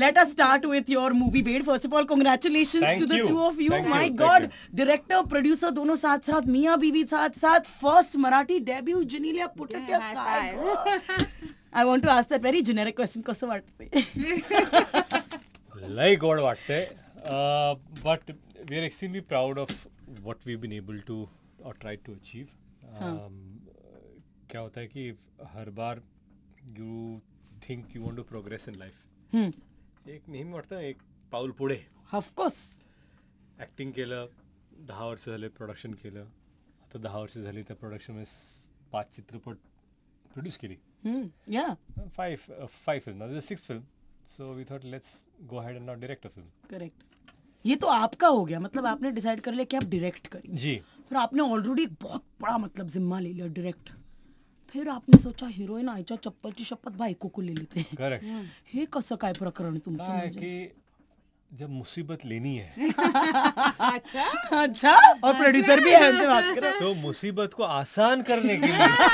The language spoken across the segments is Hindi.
let us start with your movie Bed. First of all, congratulations Thank to the you. two of you. Thank My you. God, director, producer, dono साथ साथ मियाँ first Marathi debut Janelia Puttatia. Yeah, I want to ask that very generic question. कसं वाटते? लय गोड वाटते. But we are extremely proud of what we've been able to or tried to achieve. Um, क्या होता है कि हर बार you think you want to progress in life. Hmm. एक नेहमी वाटतं एक पाऊल पुढे ऑफकोर्स ऍक्टिंग केलं दहा वर्ष झाले प्रोडक्शन केलं आता दहा वर्ष झाली त्या प्रोडक्शनमध्ये पाच चित्रपट प्रोड्यूस केली five five film six film so we thought let's go a film correct ये तो आपका हो गया मतलब आपने डिसाइड कर लिया कि आप डायरेक्ट करें जी फिर आपने ऑलरेडी एक बहुत बड़ा मतलब जिम्मा ले लिया डायरेक्ट फिर आपने सोचा हिरोईन आईच्या चप्पलची शपथ बायको कुलेली ते हे कसं काय प्रकरण तुमचं म्हणजे? की जब मुसीबत लेनी है अच्छा अच्छा और प्रोड्यूसर हाँ भी है बात कर तो मुसीबत को आसान करने के लिए हाँ,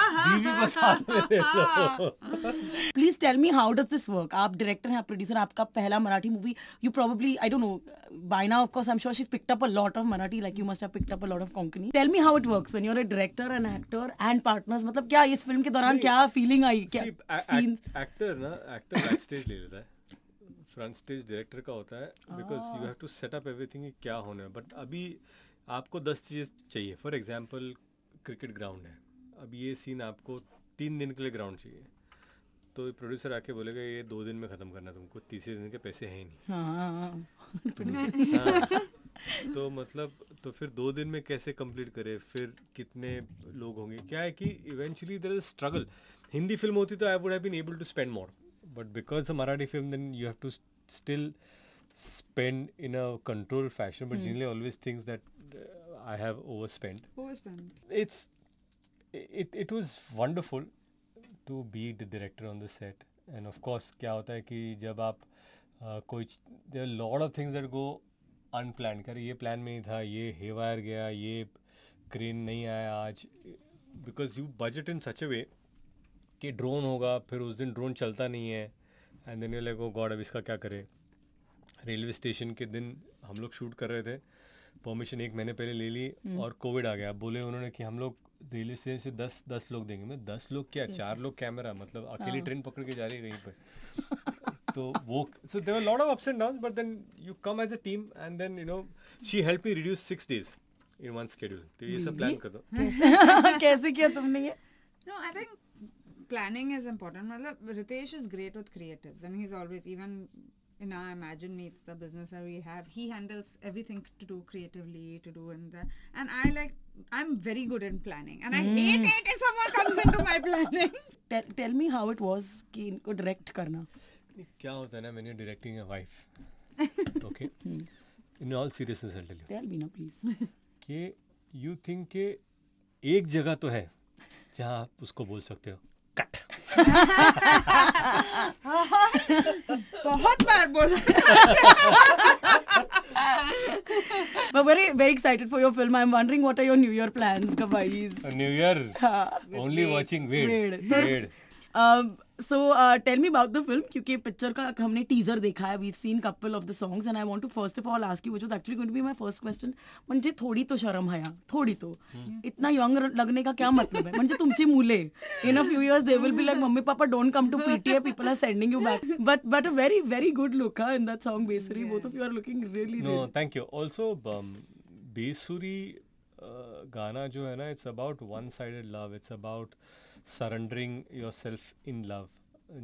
हाँ, बीवी को साथ में ले लो please tell me how does this work आप डायरेक्टर हैं आप प्रोड्यूसर आपका पहला Marathi movie you probably I don't know by now of course I am sure she picked up a lot of Marathi like you must have picked up a lot of Konkani tell me how it works when you are a director and actor and partners मतलब क्या इस फिल्म के दौरान क्या फीलिंग आई क्या एक्टर ना एक्टर बैक स्टेज ले लेता है फ्रंट स्टेज डायरेक्टर का होता है because you have to set up everything क्या होना है बट अभी आपको दस चीज़ें चाहिए फॉर एग्जाम्पल क्रिकेट ग्राउंड है अब ये सीन आपको तीन दिन के लिए ग्राउंड चाहिए तो प्रोड्यूसर आके बोलेगा ये दो दिन में ख़त्म करना तुमको तीसरे दिन के पैसे हैं ही नहीं हाँ, हाँ, हाँ।, हाँ। तो मतलब तो फिर दो दिन में कैसे कंप्लीट करे फिर कितने लोग होंगे क्या है कि eventually there is struggle Hindi film होती तो I would have been able to spend more but because a Marathi film, then you have to st- still spend in a controlled fashion. But mm. generally, always thinks that uh, I have overspent. Overspent. It's it it was wonderful to be the director on the set, and of course, क्या होता है कि जब आप कोई there lot of things that go unplanned कर ये प्लान में ही था ये हेवायर गया ये क्रेन नहीं आया आज because you budget in such a way कि ड्रोन होगा फिर उस दिन ड्रोन चलता नहीं है and then you like oh God अब इसका क्या करें रेलवे स्टेशन के दिन हम लोग शूट कर रहे थे परमिशन एक महीने पहले ले ली हम्म। और कोविड आ गया बोले उन्होंने कि हम लोग रेलवे स्टेशन से दस दस लोग देंगे मैं दस लोग क्या चार लोग कैमरा मतलब अकेली ट्रेन हाँ। पकड़ के जा रही है कहीं पर तो वो so there lot of ups and down but then you come as a team and then you know she help me reduce six days in one schedule तो ये सब प्लान कर दो कैसे किया तुमने ये no I think planning is important. Matlab, Ritesh is great with creatives and he's always, even in our Imagine Meets, the business that we have, he handles everything to do creatively, to do in the, and I like, I'm very good in planning and I hmm. hate it if someone comes into my planning. Tell, tell me how it was कि इनको direct करना. क्या होता है ना when you're directing a wife, okay? Hmm. In all seriousness, I'll tell you. Tell me now, please. कि you think के एक जगह तो है जहाँ आप उसको बोल सकते हो कट बहुत बार बोल But very very excited for your film. I'm wondering what are your New Year plans, guys? New Year? only watching weird. Weird. weird. Um, so tell me about the film क्योंकि पिक्चर का हमने टीजर देखा है we seen couple of the songs and I want to first of all ask you which was actually going to be my first question म्हणजे थोडी तो शर्म हया थोडी तो हम्म। इतना यंग लगने का क्या मतलब है म्हणजे तुमचे मुले in a few years they will be like mummy papa don't come to PTA people are sending you back but but a very very good look हा in that song Besuri both of you are looking really no thank you also Besuri गाना जो है ना it's about one sided love it's about surrendering yourself in love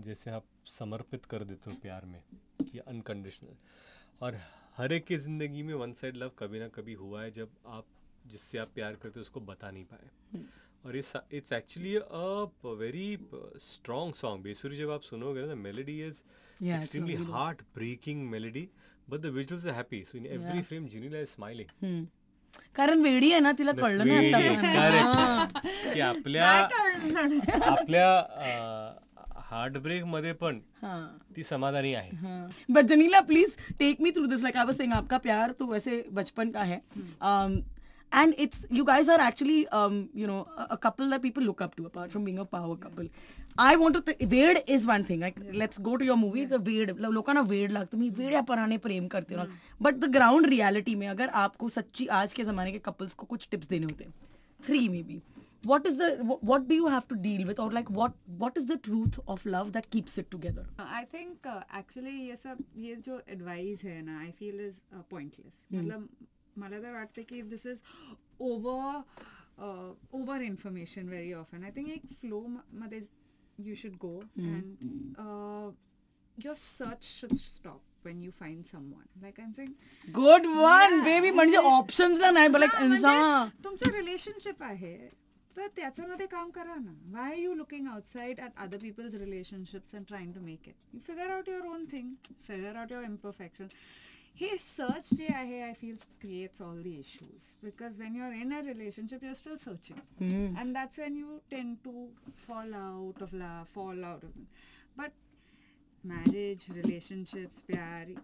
जैसे आप समर्पित कर देते हो प्यार में कि अनकंडीशनल और हर एक की ज़िंदगी में वन साइड लव कभी ना कभी हुआ है जब आप जिससे आप प्यार करते हो उसको बता नहीं पाए हम्म। और it's actually a very strong song Besuri जब आप सुनोगे ना melody is extremely heart breaking melody but the visuals are happy so in every frame Genelia is smiling कारण वेडी आहे ना तिला कळलं ना की आपल्या आपल्या हार्टब्रेक मध्ये पण ती समाधानी आहे but please take me through this like I sang आपका प्यार तू वैसे बचपन का है and it's you guys are actually um, you know a, a, couple that people look up to apart from being a power couple i want to th- weird is one thing like yeah. let's go to your movie yeah. it's a weird लोकांना weird लगता है weird या पुराने प्रेम करते हो बट द ग्राउंड रियलिटी में अगर आपको सच्ची आज के जमाने के कपल्स को कुछ टिप्स देने होते हैं three maybe what is the what do you have to deal with or like what what is the truth of love that keeps it together uh, i think uh, actually ye sab ye jo advice hai na i feel is uh, pointless hmm. matlab मला तर वाटते की if this is over over information very often I think एक फ्लो मध्ये you should go and your search should stop when you find someone. Like I'm saying, good one, yeah, baby. म्हणजे options ना नाही, but like इंसान. तुमचं relationship आहे. तर त्याच्यामध्ये काम करा ना why are you looking outside at other people's relationships and trying to make it you figure out your own thing figure out your imperfection his search JIA, I feel, creates all the issues because when you're in a relationship, you're still searching, mm. and that's when you tend to fall out of love, fall out of. But marriage, relationships, pyar,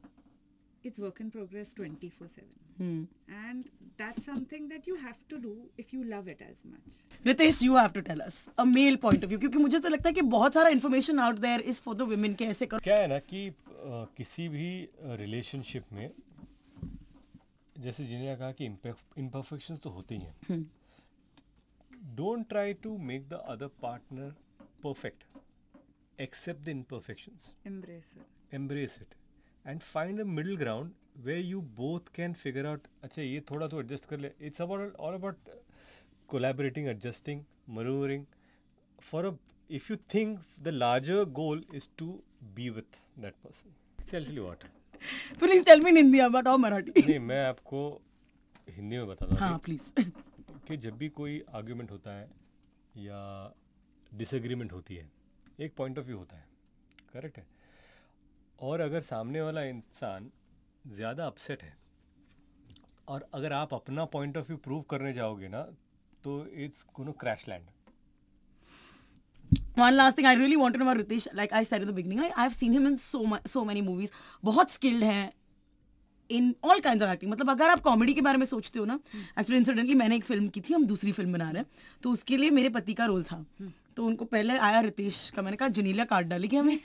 it's work in progress 24 7 hmm. and that's something that you have to do if you love it as much ritesh you have to tell us a male point of view क्योंकि मुझे तो लगता है कि बहुत सारा information out there is for the women के ऐसे करो क्या है ना कि किसी भी रिलेशनशिप में जैसे जिन्हें कहा कि इम्परफेक्शन तो होती हैं don't try to make the other partner perfect accept the imperfection embrace it and find a middle ground way you both can figure out अच्छा ये थोड़ा तो एडजस्ट कर ले it's about all about collaborating adjusting manoeuvring for a if you think the larger goal is to be with that person actually what please tell me Hindi about और मराठी नहीं मैं आपको हिंदी में बताता हूँ प्लीज हाँ, कि जब भी कोई आर्ग्यूमेंट होता है या डिसग्रीमेंट होती है एक पॉइंट ऑफ व्यू होता है करेक्ट है और अगर सामने वाला इंसान ज़्यादा अपसेट है और अगर आप अपना पॉइंट ऑफ व्यू प्रूव करने जाओगे ना तो इट्स कोनो crash land one last thing I really want to know about Ritesh, like I said in the beginning, like I've seen him in so much, so many movies. बहुत skilled हैं in all kind of acting मतलब अगर आप कॉमेडी के बारे में सोचते हो ना एक्चुअली इंसिडेंटली मैंने एक फिल्म की थी हम दूसरी फिल्म बना रहे हैं तो उसके लिए मेरे पति का रोल था तो उनको पहले आया रितेश का मैंने कहा जनीला काट डालेगी हमें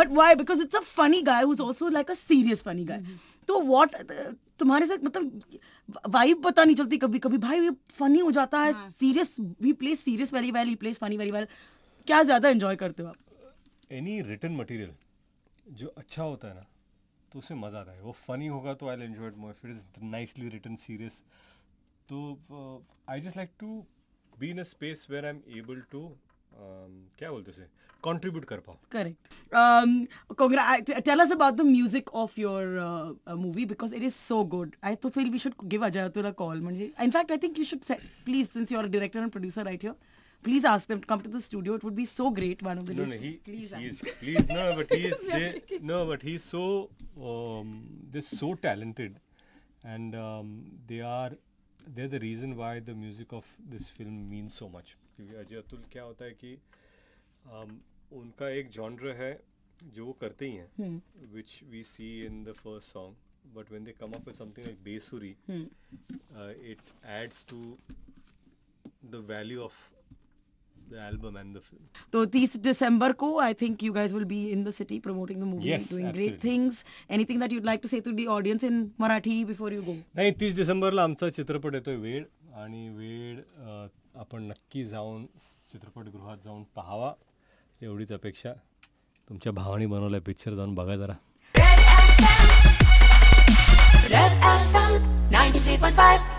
but why because it's a funny guy who's also like a serious funny guy तो वॉट तुम्हारे साथ मतलब वाइब पता नहीं चलती कभी कभी भाई ये फनी हो जाता है serious we play serious very well he plays funny very well क्या ज्यादा एंजॉय करते हो आप एनी रिटर्न मटेरियल जो अच्छा होता है ना तो उसे मज़ा आता है वो फ़नी होगा तो आई एंजॉय इट मोर फिर इज नाइसली रिटर्न सीरियस तो I just like to be in a space where I am able to क्या बोलते उसे कॉन्ट्रीब्यूट कर पाओ correct tell us about the music of your movie because it is so good I तो feel we should give Ajay तुला कॉल म्हणजे in fact I think you should please since your director and producer right your Please ask them to come to the studio. It would be so great one of the no, days. No, he, please, he is, please, no, but he is, they, no, but he's so, um, they're so talented and um, they are, they're the reason why the music of this film means so much. क्योंकि अजय अतुल क्या होता है कि um, उनका एक जॉनर है जो वो करते ही हैं which we see in the first song but when they come up with something like Besuri, hmm. uh, it adds to the value of the album and the film. तो 30 December को I think you guys will be in the city promoting the movie, yes, doing absolutely. great things. Anything that you'd like to say to the audience in Marathi before you go? नाही 30 डिसेंबरला आमचा चित्रपट येतोय वेळ आणि वेळ आपण नक्की जाऊन चित्रपटगृहात जाऊन पाहावा एवढीच अपेक्षा तुमच्या भावाने बनवलाय पिक्चर जाऊन बघा जरा Red FM 93.5